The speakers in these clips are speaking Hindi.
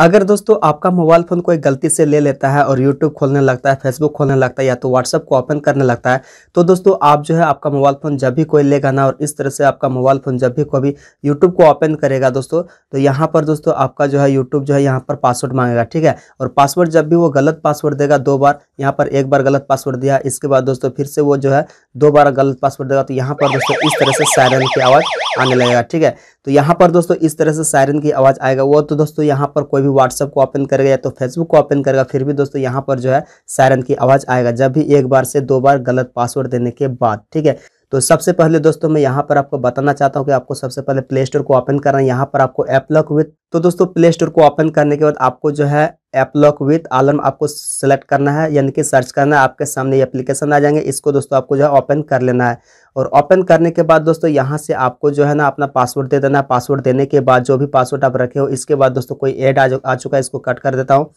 अगर दोस्तों आपका मोबाइल फ़ोन कोई गलती से ले लेता है और यूट्यूब खोलने लगता है फेसबुक खोलने लगता है या तो व्हाट्सअप को ओपन करने लगता है तो दोस्तों आप जो है आपका मोबाइल फ़ोन जब भी कोई लेगा ना और इस तरह से आपका मोबाइल फ़ोन जब भी कोई यूट्यूब को ओपन करेगा दोस्तों तो यहाँ पर दोस्तों आपका जो है यूट्यूब जो है यहाँ पर पासवर्ड मांगेगा ठीक है और पासवर्ड जब भी वो गलत पासवर्ड देगा दो बार यहाँ पर एक बार गलत पासवर्ड दिया इसके बाद दोस्तों फिर से वो जो है दो बार गलत पासवर्ड देगा तो यहाँ पर दोस्तों इस तरह से सायरन की आवाज़ आने लगेगा ठीक है तो यहाँ पर दोस्तों इस तरह से सायरन की आवाज़ आएगा वो तो दोस्तों यहाँ पर कोई भी व्हाट्सअप को ओपन करेगा या तो फेसबुक को ओपन करेगा फिर भी दोस्तों यहाँ पर जो है सायरन की आवाज़ आएगा जब भी एक बार से दो बार गलत पासवर्ड देने के बाद ठीक है तो सबसे पहले दोस्तों मैं यहाँ पर आपको बताना चाहता हूँ कि आपको सबसे पहले प्ले स्टोर को ओपन करना है यहाँ पर आपको एपलक विथ तो दोस्तों प्ले स्टोर को ओपन करने के बाद आपको जो है एप लॉक विथ आलम आपको सेलेक्ट करना है यानी कि सर्च करना है आपके सामने ये एप्लीकेशन आ जाएंगे इसको दोस्तों आपको जो है ओपन कर लेना है और ओपन करने के बाद दोस्तों यहाँ से आपको जो है ना अपना पासवर्ड दे देना है पासवर्ड देने के बाद जो भी पासवर्ड आप रखे हो इसके बाद दोस्तों कोई एड आ, आ चुका है इसको कट कर देता हूँ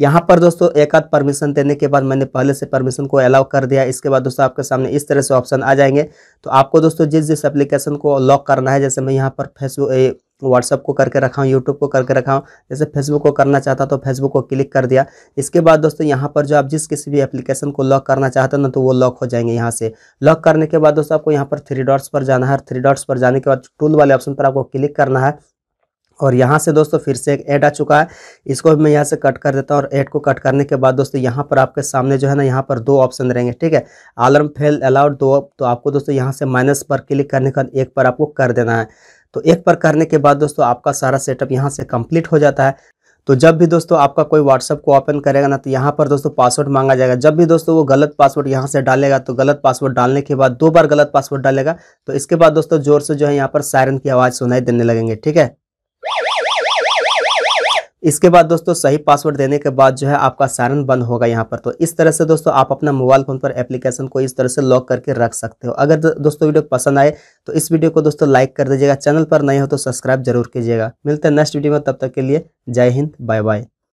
यहाँ पर दोस्तों एक आध परमिशन देने के बाद मैंने पहले से परमिशन को अलाउ कर दिया इसके बाद दोस्तों आपके सामने इस तरह से ऑप्शन आ जाएंगे तो आपको दोस्तों जिस जिस एप्लीकेशन को लॉक करना है जैसे मैं यहाँ पर फेसबुक व्हाट्सअप को करके रखा हूँ यूट्यूब को करके रखा हूँ जैसे फेसबुक को करना चाहता तो फेसबुक को क्लिक कर दिया इसके बाद दोस्तों यहाँ पर जो आप जिस किसी भी एप्लीकेशन को लॉक करना चाहते हो ना तो वो लॉक हो जाएंगे यहाँ से लॉक करने के बाद दोस्तों आपको यहाँ पर थ्री डॉट्स पर जाना है थ्री डॉट्स पर जाने के बाद टूल वाले ऑप्शन पर आपको क्लिक करना है और यहाँ से दोस्तों फिर से एक ऐड आ चुका है इसको मैं यहाँ से कट कर देता हूँ और ऐड को कट करने के बाद दोस्तों यहाँ पर आपके सामने जो है ना यहाँ पर दो ऑप्शन रहेंगे ठीक है आलर्म फेल अलाउड दो तो आपको दोस्तों यहाँ से माइनस पर क्लिक करने के बाद एक पर आपको कर देना है तो एक पर करने के बाद दोस्तों आपका सारा सेटअप यहाँ से कंप्लीट हो जाता है तो जब भी दोस्तों आपका कोई व्हाट्सअप को ओपन करेगा ना तो यहाँ पर दोस्तों पासवर्ड मांगा जाएगा जब भी दोस्तों वो गलत पासवर्ड यहाँ से डालेगा तो गलत पासवर्ड डालने के बाद दो बार गलत पासवर्ड डालेगा तो इसके बाद दोस्तों जोर से जो है यहाँ पर सायरन की आवाज़ सुनाई देने लगेंगे ठीक है इसके बाद दोस्तों सही पासवर्ड देने के बाद जो है आपका सारन बंद होगा यहाँ पर तो इस तरह से दोस्तों आप अपना मोबाइल फ़ोन पर एप्लीकेशन को इस तरह से लॉक करके रख सकते हो अगर दोस्तों वीडियो पसंद आए तो इस वीडियो को दोस्तों लाइक कर दीजिएगा चैनल पर नए हो तो सब्सक्राइब जरूर कीजिएगा मिलते हैं नेक्स्ट वीडियो में तब तक के लिए जय हिंद बाय बाय